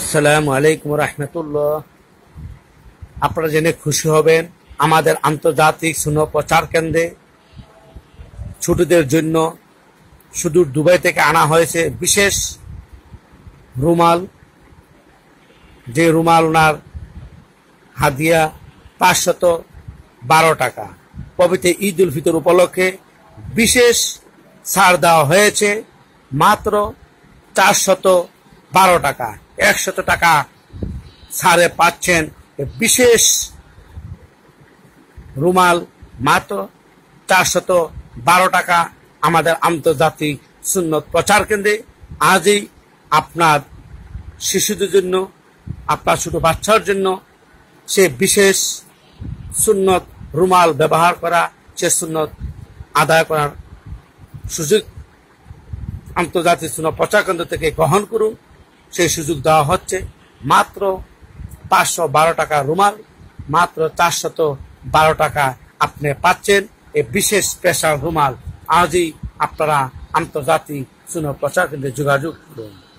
আসসালামু আলাইকুম রহমতুল্লাহ আপনারা জেনে খুশি হবেন আমাদের আন্তর্জাতিক শূন্য প্রচার কেন্দ্রে ছুটিদের জন্য শুধু দুবাই থেকে আনা হয়েছে বিশেষ রুমাল যে রুমাল ওনার হাদিয়া পাঁচশত বারো টাকা পবিত্র ঈদ উল ফিতর উপলক্ষে বিশেষ ছাড় দেওয়া হয়েছে মাত্র চারশত বারো টাকা একশত টাকা ছাড়ে পাচ্ছেন বিশেষ রুমাল মাত্র চারশত বারো টাকা আমাদের আন্তর্জাতিক সুন্নত প্রচার কেন্দ্রে আজই আপনার শিশুদের জন্য আপনার ছোটো বাচ্চার জন্য সে বিশেষ সুন্নত রুমাল ব্যবহার করা সে সুন্নত আদায় করার সুযোগ আন্তর্জাতিক সুন্নত প্রচার কেন্দ্র থেকে গ্রহণ করুন সেই সুযোগ দেওয়া হচ্ছে মাত্র পাঁচশো বারো টাকা রুমাল মাত্র চারশত বারো টাকা আপনি পাচ্ছেন এই বিশেষ স্পেশাল রুমাল আজই আপনারা আন্তর্জাতিক সুন প্রচার কেন্দ্রে যোগাযোগ করুন